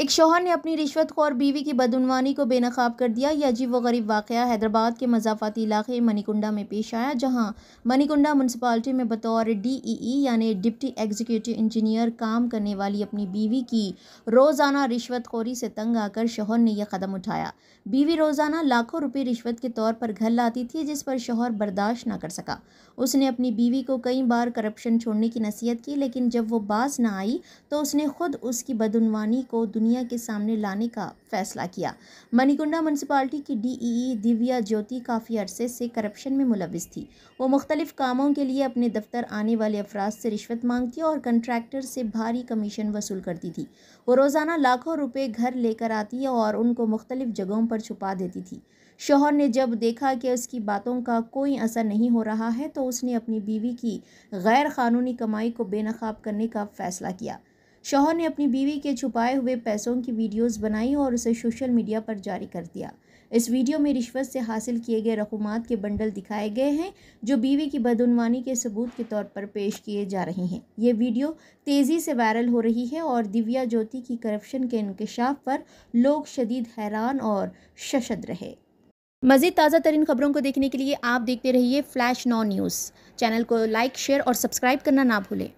एक शोहर ने अपनी रिश्वत और बीवी की बदनवानी को बेनकाब कर दिया यह अजीब व गरीब वाक़ हैदराबाद के मजाफाती इलाके मनीकुंडा में पेश आया जहां मनीकुंडा म्यूनसिपाली में बतौर डी ई ई यानी डिप्टी एग्जीक्यूटिव इंजीनियर काम करने वाली अपनी बीवी की रोज़ाना रिश्वत खोरी से तंग आकर शोहर ने यह कदम उठाया बीवी रोज़ाना लाखों रुपये रिश्वत के तौर पर घर लाती थी जिस पर शोहर बर्दाश्त ना कर सका उसने अपनी बीवी को कई बार करप्शन छोड़ने की नसीहत की लेकिन जब वो बास ना आई तो उसने खुद उसकी बदनवानी को दुनिया दुनिया के सामने लाने का फैसला किया मनीकुंडा म्यूनसिपाली की डीईई दिव्या ज्योति काफ़ी अरसे से करप्शन में मुलविस थी वो मुख्तलिफ कामों के लिए अपने दफ्तर आने वाले अफराज से रिश्वत मांगती और कंट्रैक्टर से भारी कमीशन वसूल करती थी वो रोज़ाना लाखों रुपये घर लेकर आती और उनको मुख्तलिफ जगहों पर छुपा देती थी शोहर ने जब देखा कि उसकी बातों का कोई असर नहीं हो रहा है तो उसने अपनी बीवी की गैर कानूनी कमाई को बेनकाब करने का फ़ैसला किया शौहर ने अपनी बीवी के छुपाए हुए पैसों की वीडियोस बनाई और उसे सोशल मीडिया पर जारी कर दिया इस वीडियो में रिश्वत से हासिल किए गए रकूमात के बंडल दिखाए गए हैं जो बीवी की बदनवानी के सबूत के तौर पर पेश किए जा रहे हैं ये वीडियो तेज़ी से वायरल हो रही है और दिव्या ज्योति की करप्शन के इंकशाफ पर लोग शदीद हैरान और शशद रहे मज़ीद ताज़ा तरीन खबरों को देखने के लिए आप देखते रहिए फ्लैश नॉ न्यूज़ चैनल को लाइक शेयर और सब्सक्राइब करना ना भूलें